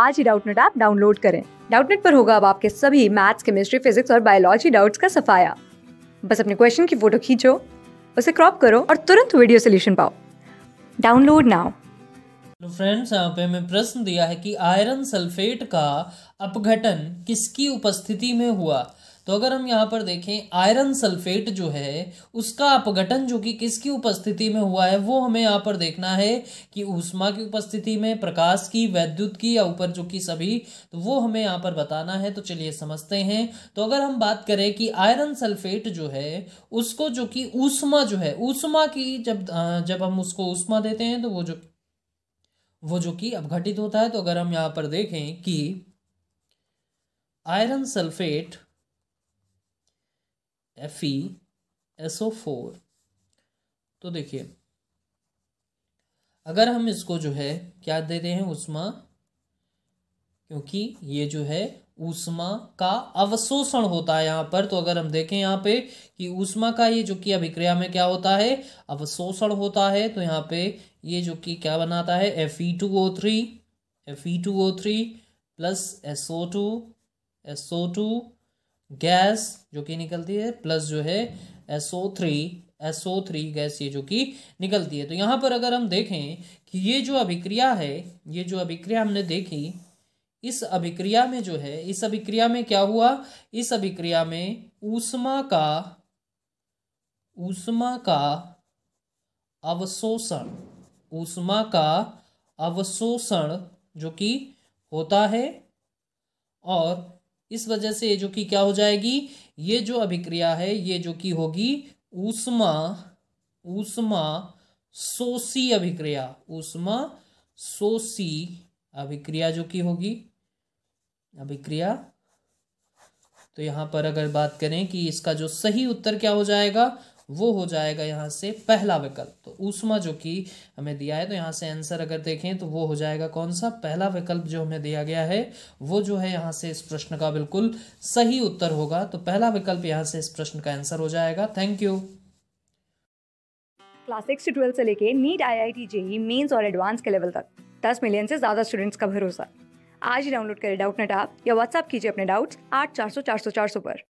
आज ही Doubtnut app download करें डाउटनेट पर होगा अब आपके सभी मैथ्स केमिस्ट्री फिजिक्स और बायोलॉजी डाउट्स का सफाया बस अपने क्वेश्चन की फोटो खींचो उसे क्रॉप करो और तुरंत वीडियो सोल्यूशन पाओ डाउनलोड नाउ हेलो फ्रेंड्स यहाँ पे हमें प्रश्न दिया है कि आयरन सल्फेट का अपघटन किसकी उपस्थिति में हुआ तो अगर हम यहाँ पर देखें आयरन सल्फेट जो है उसका अपघटन जो कि किसकी उपस्थिति में हुआ है वो हमें यहाँ पर देखना है कि ऊष्मा की उपस्थिति में प्रकाश की वैद्युत की या ऊपर जो कि सभी तो वो हमें यहाँ पर बताना है तो चलिए समझते हैं तो अगर हम बात करें कि आयरन सल्फेट जो है उसको जो कि ऊष्मा जो है ऊष्मा की जब जब हम उसको ऊष्मा देते हैं तो वो जो वो जो कि अपघटित होता है तो अगर हम यहाँ पर देखें कि iron sulphate F E S O four तो देखिए अगर हम इसको जो है क्या दे रहे हैं उष्मा क्योंकि ये जो है ऊष्मा का अवशोषण होता है यहाँ पर तो अगर हम देखें यहाँ पे कि ऊष्मा का ये जो कि अभिक्रिया में क्या होता है अवशोषण होता है तो यहाँ पे ये जो कि क्या बनाता है F E two O three F E two O three plus S O two S O two gas जो कि निकलती है प्लस जो है S O three S O three gas ये जो कि निकलती है तो यहाँ पर अगर हम देखें कि ये जो अभिक्रिया है ये जो अभिक्रिया हमने देखी इस अभिक्रिया में जो है इस अभिक्रिया में क्या हुआ इस अभिक्रिया में ऊष्मा का ऊष्मा का अवशोषण ऊष्मा का अवशोषण जो कि होता है और इस वजह से ये जो कि क्या हो जाएगी ये जो अभिक्रिया है ये जो कि होगी ऊष्मा ऊष्मा सोसी अभिक्रिया ऊष्मा सोसी अभिक्रिया जो कि होगी अभिक्रिया तो यहां पर अगर बात करें कि इसका जो सही उत्तर क्या हो जाएगा वो हो जाएगा यहाँ से पहला विकल्प तो ऊष्मा जो कि हमें दिया है तो यहाँ से आंसर अगर देखें तो वो हो जाएगा कौन सा पहला विकल्प जो हमें दिया गया है वो जो है यहाँ से इस प्रश्न का बिल्कुल सही उत्तर होगा तो पहला विकल्प यहाँ से इस प्रश्न का आंसर हो जाएगा थैंक यू क्लास सिक्स से ट्वेल्थ से लेके NEET I I T JEE mains और एडवांस के लेवल तक दस मिलियन से ज़्यादा स्टूडेंट्स का भरोसा आज ही डाउनलोड करें डाउट नेट आप या व्हाट्सअप कीजिए अपने डाउट्स आठ चार सौ चार सौ चार सौ पर